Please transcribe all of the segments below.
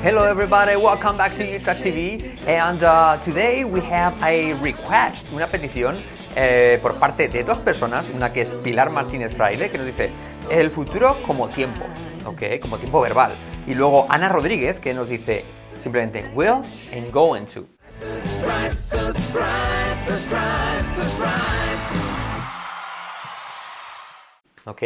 Hello everybody, welcome back to Utah TV and uh, today we have a request, una petición eh, por parte de dos personas, una que es Pilar Martínez Fraile que nos dice el futuro como tiempo, ok, como tiempo verbal y luego Ana Rodríguez que nos dice simplemente will and going to.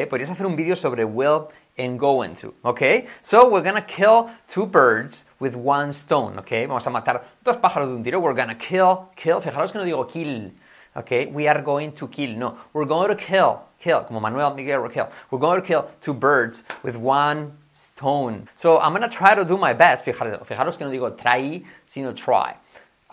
podrías hacer un vídeo sobre will and go into. Okay? So we're gonna kill two birds with one stone. Okay? Vamos a matar dos pájaros de un tiro. We're gonna kill, kill. Fijaros que no digo kill. Okay? We are going to kill. No. We're going to kill, kill. Como Manuel Miguel Raquel. We're going to kill two birds with one stone. So I'm gonna try to do my best. Fijaros, fijaros que no digo try, sino try.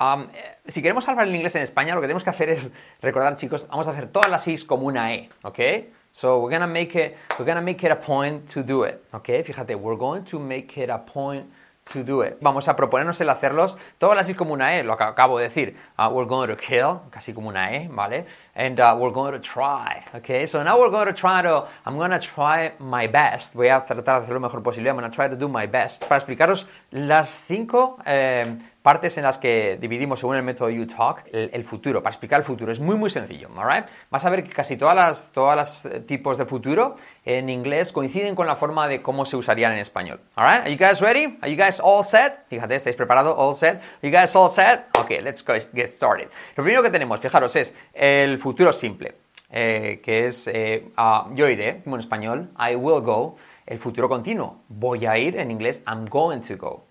Um, eh, si queremos salvar el inglés en España, lo que tenemos que hacer es recordar, chicos, vamos a hacer todas las is como una E, okay? So we're gonna make it we're gonna make it a point to do it. Okay, fíjate, we're going to make it a point to do it. Vamos a proponernos el hacerlos, todo así como una E, lo que acabo de decir. Ah, we're going to kill, casi como una E, ¿vale? And ah, we're going to try, okay? So now we're going to try to, I'm going to try my best, voy a tratar de hacer lo mejor posible, I'm going to try to do my best, para explicaros las cinco eh, partes en las que dividimos según el método You talk el, futuro, para explicar el futuro. Es muy, muy sencillo, right? Vas a ver que casi todas las, eh, tipos de futuro en inglés coinciden con la forma de cómo se usarían en español. ¿Alright? Are you guys ready? Are you guys all set? Fíjate, ¿estáis preparados? All set? you guys all set? Ok, let's go, get started. Lo primero que tenemos, fijaros, es el futuro simple, eh, que es eh, ah, yo iré, como en español, I will go. El futuro continuo, voy a ir, en inglés, I'm going to go.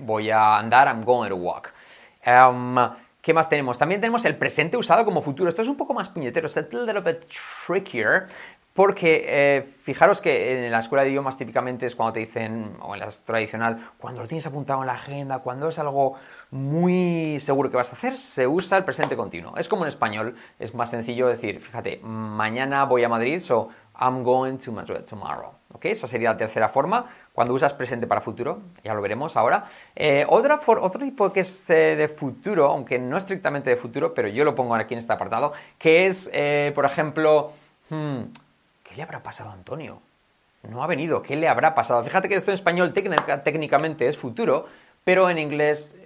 Voy a andar, I'm going to walk. Em, ¿Qué más tenemos? También tenemos el presente usado como futuro. Esto es un poco más puñetero, es a little bit trickier, porque eh, fijaros que en la escuela de idiomas típicamente es cuando te dicen, o en la tradicional, cuando lo tienes apuntado en la agenda, cuando es algo muy seguro que vas a hacer, se usa el presente continuo. Es como en español, es más sencillo decir, fíjate, mañana voy a Madrid, so I'm going to Madrid tomorrow. Esa sería la tercera forma cuando usas presente para futuro, ya lo veremos ahora. Eh, otra otro tipo que es eh, de futuro, aunque no estrictamente de futuro, pero yo lo pongo aquí en este apartado, que es, eh, por ejemplo, hmm, ¿qué le habrá pasado a Antonio? No ha venido, ¿qué le habrá pasado? Fíjate que esto en español técnicamente es futuro, pero en inglés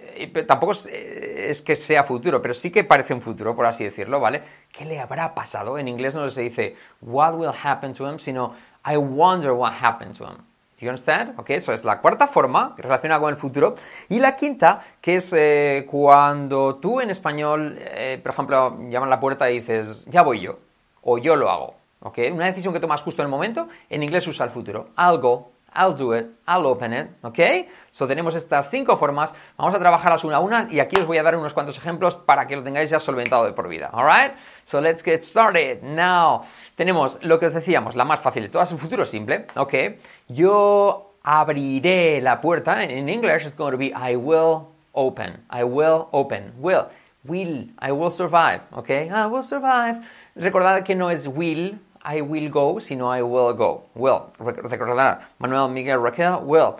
tampoco es, es, que sea futuro, pero sí que parece un futuro, por así decirlo, ¿vale? ¿Qué le habrá pasado? En inglés no se dice what will happen to him, sino I wonder what happened to him you Ok, eso es la cuarta forma relacionada con el futuro. Y la quinta, que es eh, cuando tú en español, eh, por ejemplo, llaman a la puerta y dices, ya voy yo, o yo lo hago. Una decisión que tomas justo en el momento, en inglés usa el futuro. algo I'll do it, I'll open it, ¿ok? So tenemos estas cinco formas, vamos a trabajarlas una a una y aquí os voy a dar unos cuantos ejemplos para que lo tengáis ya solventado de por vida, alright? So let's get started now. Tenemos lo que os decíamos, la más fácil de todas, el futuro simple, ¿ok? Yo abriré la puerta, en inglés it's going to be I will open, I will open, will, will, I will survive, ¿ok? I will survive. Recordad que no es will, I will go, sino I will go. Will. Recordar. Manuel, Miguel, Raquel, will.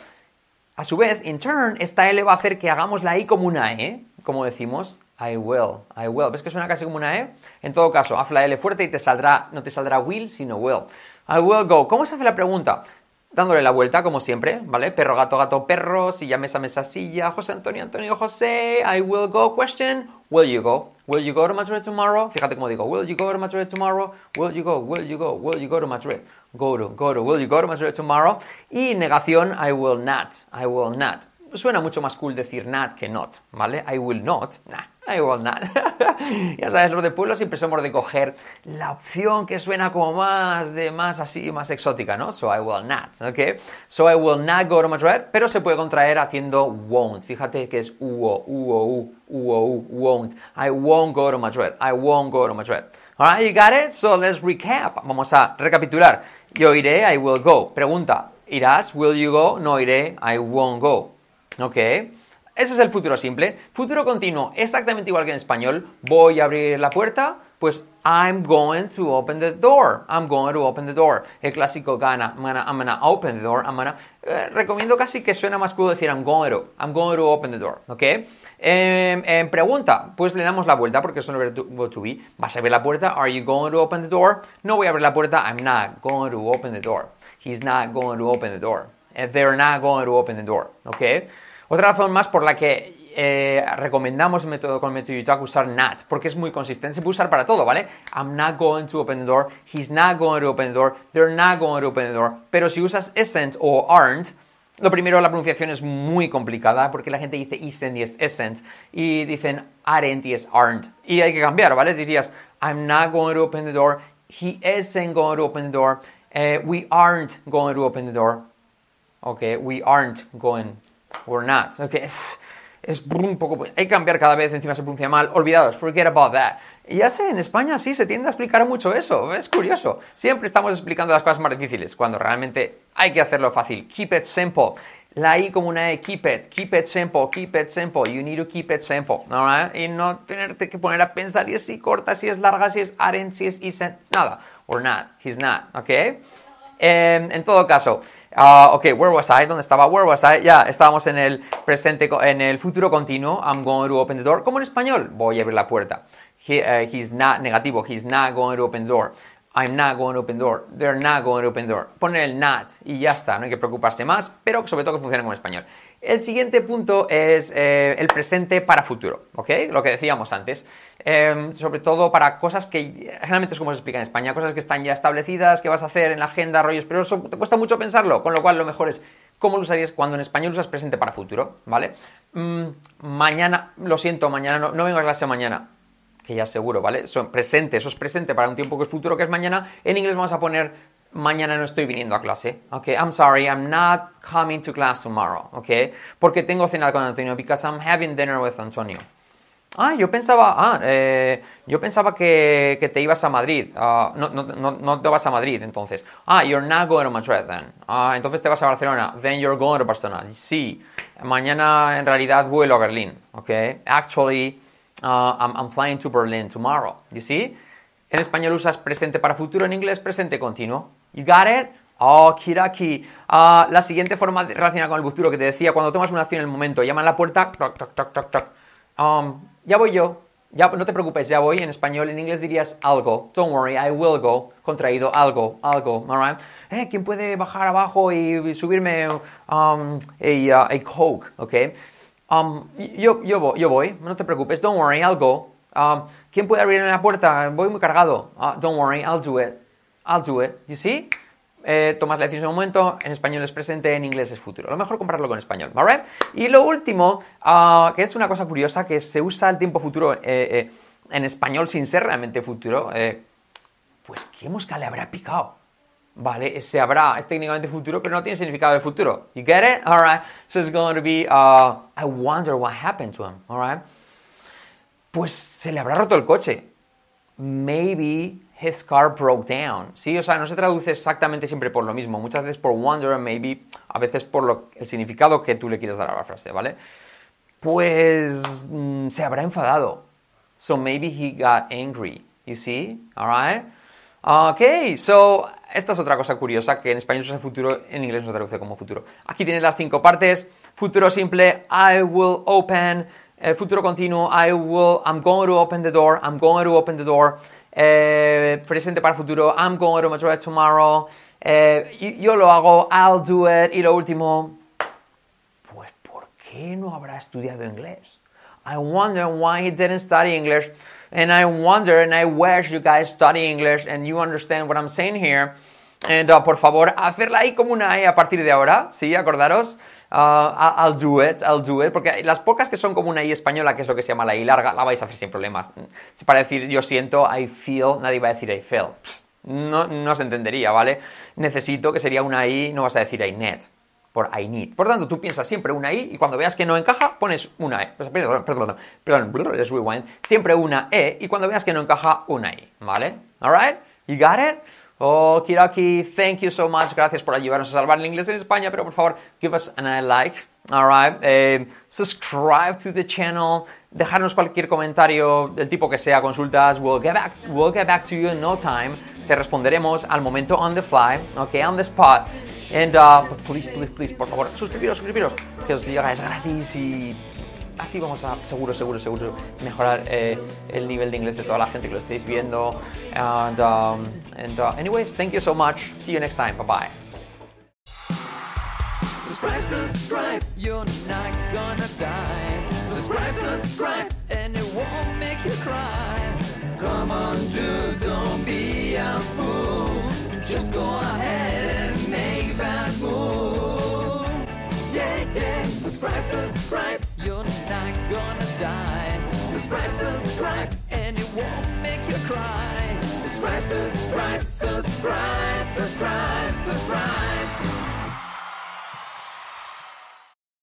A su vez, in turn, esta L va a hacer que hagamos la I como una E, como decimos, I will, I will. ¿Ves que suena casi como una E? En todo caso, haz la L fuerte y te saldrá, no te saldrá will, sino will. I will go. ¿Cómo se hace la pregunta? Dándole la vuelta, como siempre, ¿vale? Perro, gato, gato, perro, silla, mesa, mesa, silla, José, Antonio, Antonio, José, I will go, question, Will you go? Will you go to Madrid tomorrow? Fíjate cómo digo. Will you go to Madrid tomorrow? Will you go? Will you go? Will you go to Madrid? Go to, go to. Will you go to Madrid tomorrow? Y negación, I will not. I will not. Suena mucho más cool decir not que not, ¿vale? I will not. Nah, I will not. ya sabes, los de pueblo siempre somos de coger la opción que suena como más de más así, más exótica, ¿no? So I will not, ¿ok? So I will not go to Madrid, pero se puede contraer haciendo won't. Fíjate que es uo, uo, u, uo, u, won't. I won't go to Madrid, I won't go to Madrid. ¿All Alright, you got it? So let's recap. Vamos a recapitular. Yo iré, I will go. Pregunta, ¿irás? Will you go? No iré, I won't go. ¿Ok? Ese es el futuro simple. Futuro continuo, exactamente igual que en español. Voy a abrir la puerta, pues I'm going to open the door. I'm going to open the door. El clásico gana, I'm going to open the door, eh, recomiendo casi que suena más cool decir I'm going to, I'm going to open the door, ¿ok? Eh, pregunta, pues le damos la vuelta porque es verbo to be. ¿Vas a abrir la puerta? Are you going to open the door? No voy a abrir la puerta, I'm not going to open the door. He's not going to open the door. Eh, they're not going to open the door, ¿ok? Otra razón más por la que eh, recomendamos el método con es usar not, porque es muy consistente, se puede usar para todo, ¿vale? I'm not going to open the door, he's not going to open the door, they're not going to open the door, pero si usas isn't o aren't, lo primero, la pronunciación es muy complicada porque la gente dice isn't y es isn't y dicen aren't y es aren't y hay que cambiar, ¿vale? Dirías I'm not going to open the door, he isn't going to open the door, eh, we aren't going to open the door, ok, we aren't going We're not. ok, Es un poco. Pues, hay que cambiar cada vez, encima se pronuncia mal. Olvidados, forget about that. Y ya sé, en España sí se tiende a explicar mucho eso. Es curioso. Siempre estamos explicando las cosas más difíciles, cuando realmente hay que hacerlo fácil. Keep it simple. La I como una E, keep it, keep it simple, keep it simple, you need to keep it simple, Y no tenerte que poner a pensar si es si corta, si es larga, si es aren't, si es isn't, nada. Or not, he's not, ¿ok? En, todo caso, ah, where was I? ¿Dónde estaba? Where was I? Ya, estábamos en el presente, en el futuro continuo. I'm going to open the door. Como en español, voy a abrir la puerta. He, eh, he's not negativo, he's not going to open the door. I'm not going to open door. They're not going to open door. Poner el not y ya está, no hay que preocuparse más, pero sobre todo que funcione con español. El siguiente punto es eh, el presente para futuro, ¿ok? Lo que decíamos antes. Em, sobre todo para cosas que generalmente es como se explica en España, cosas que están ya establecidas, que vas a hacer en la agenda, rollos, pero eso te cuesta mucho pensarlo, con lo cual lo mejor es cómo lo usarías cuando en español usas presente para futuro, ¿vale? Mm, mañana, lo siento, mañana no vengo a clase mañana que ya seguro, ¿vale? Son presente, eso es presente para un tiempo que es futuro, que es mañana. En inglés vamos a poner mañana no estoy viniendo a clase. Ok, I'm sorry, I'm not coming to class tomorrow. Okay, porque tengo cena con Antonio, because I'm having dinner with Antonio. Ah, yo pensaba, ah, eh, yo pensaba que, que, te ibas a Madrid. Ah, no, no, no, no, te vas a Madrid, entonces. Ah, you're not going to Madrid then. Ah, entonces te vas a Barcelona. Then you're going to Barcelona. Sí, mañana en realidad vuelo a Berlín. Ok, actually. Ah, I'm, flying to Berlin tomorrow. You see? En español usas presente para futuro, en inglés presente continuo. You got it? Oh, kiraki. Ah, la siguiente forma relacionada con el futuro que te decía, cuando tomas una acción en el momento, llaman a la puerta, um, ya voy yo. Ya, no te preocupes, ya voy. En español, en inglés dirías algo. Don't worry, I will go. Contraído, algo, algo. Alright. Eh, ¿quién puede bajar abajo y subirme um, uh, a, Coke? Okay. Um, yo, yo, voy, yo voy, no te preocupes, don't worry, I'll go. Um, ¿Quién puede abrirme la puerta? Voy muy cargado. Ah, don't worry, I'll do it. I'll do it. You see? Eh, tomas la decisión en un momento, en español es presente, en inglés es futuro. A lo mejor compararlo con español, ¿vale? Y lo último, ah, que es una cosa curiosa, que se usa el tiempo futuro eh, eh, en español sin ser realmente futuro. pues, ¿qué mosca le habrá picado? Vale, Se habrá, es técnicamente futuro, pero no tiene significado de futuro. You get it? All right. So it's going to be, uh, I wonder what happened to him. All right. Pues se le habrá roto el coche. Maybe his car broke down. Sí, o sea, no se traduce exactamente siempre por lo mismo. Muchas veces por wonder, maybe, a veces por lo, el significado que tú le quieres dar a la frase, ¿vale? Pues mm, se habrá enfadado. So maybe he got angry. You see? All right. Ok, so, esta es otra cosa curiosa que en español se usa futuro, en inglés no se traduce como futuro. Aquí tienes las cinco partes. Futuro simple, I will open. Eh, futuro continuo, I will, I'm going to open the door, I'm going to open the door. Eh, presente para futuro, I'm going to do tomorrow. Eh, yo lo hago, I'll do it. Y lo último, pues ¿por qué no habrá estudiado inglés? I wonder why he didn't study English. And I wonder and I wish you guys study English and you understand what I'm saying here. And uh, por favor, hacerla I como una I e a partir de ahora, ¿sí? Acordaros. Uh, I'll do it, I'll do it, porque las pocas que son como una I e española, que es lo que se llama la I larga, la vais a hacer sin problemas. Para decir yo siento, I feel, nadie va a decir I feel. no, no se entendería, ¿vale? Necesito, que sería una I, no vas a decir I net por I tanto, tú piensas siempre una I y cuando veas que no encaja, pones una E. Perdón, perdón, perdón, let's rewind. Siempre una E y cuando veas que no encaja, una I. ¿Vale? Alright? You got it? Oh, Kiraki, thank you so much. Gracias por ayudarnos a salvar el inglés en España, pero por favor, give us a like. Alright, eh, subscribe to the channel, dejarnos cualquier comentario del tipo que sea, consultas, we'll get back, we'll get back to you in no time, te responderemos al momento on the fly, okay, on the spot. And uh, pues, please, please, please, por favor, suscribiros, suscribiros, que os llega, es gratis y así vamos a seguro, seguro, seguro mejorar eh, el nivel de inglés de toda la gente que lo estáis viendo. And, um, and uh, anyways, thank you so much. See you next time. Bye bye. Subscribe, subscribe, you're not gonna die. Subscribe, subscribe, and it won't make you cry. Come on, dude, don't be a fool. Just go ahead. subscribe, subscribe. You're not gonna die. Subscribe, subscribe, and it won't make you cry. Subscribe, subscribe, subscribe.